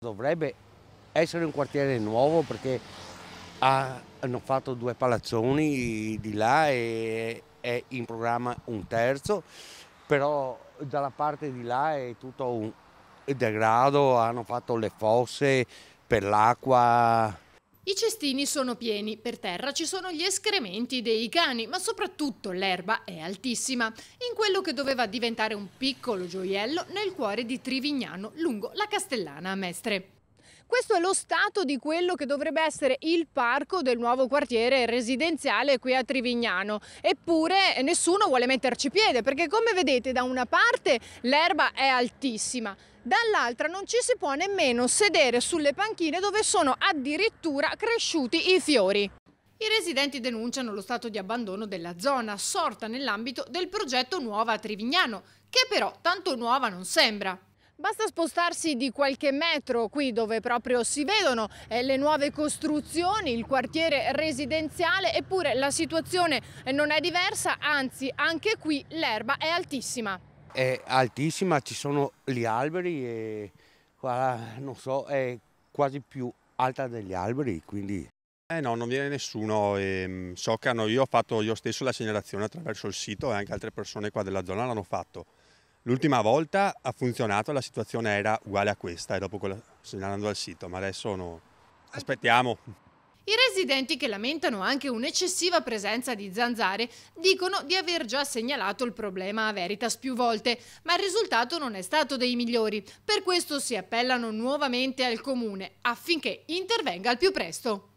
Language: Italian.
Dovrebbe essere un quartiere nuovo perché ha, hanno fatto due palazzoni di là e è in programma un terzo, però dalla parte di là è tutto un degrado, hanno fatto le fosse per l'acqua, i cestini sono pieni, per terra ci sono gli escrementi dei cani, ma soprattutto l'erba è altissima, in quello che doveva diventare un piccolo gioiello nel cuore di Trivignano, lungo la Castellana a Mestre. Questo è lo stato di quello che dovrebbe essere il parco del nuovo quartiere residenziale qui a Trivignano. Eppure nessuno vuole metterci piede perché come vedete da una parte l'erba è altissima, dall'altra non ci si può nemmeno sedere sulle panchine dove sono addirittura cresciuti i fiori. I residenti denunciano lo stato di abbandono della zona, sorta nell'ambito del progetto Nuova Trivignano, che però tanto nuova non sembra. Basta spostarsi di qualche metro qui dove proprio si vedono eh, le nuove costruzioni, il quartiere residenziale, eppure la situazione eh, non è diversa, anzi anche qui l'erba è altissima. È altissima, ci sono gli alberi e qua, non so, è quasi più alta degli alberi, quindi... Eh no, non viene nessuno, e, ehm, so che hanno, io ho fatto io stesso la segnalazione attraverso il sito e anche altre persone qua della zona l'hanno fatto L'ultima volta ha funzionato, la situazione era uguale a questa e dopo quella, segnalando al sito, ma adesso no. Aspettiamo. I residenti che lamentano anche un'eccessiva presenza di zanzare dicono di aver già segnalato il problema a Veritas più volte, ma il risultato non è stato dei migliori. Per questo si appellano nuovamente al comune affinché intervenga al più presto.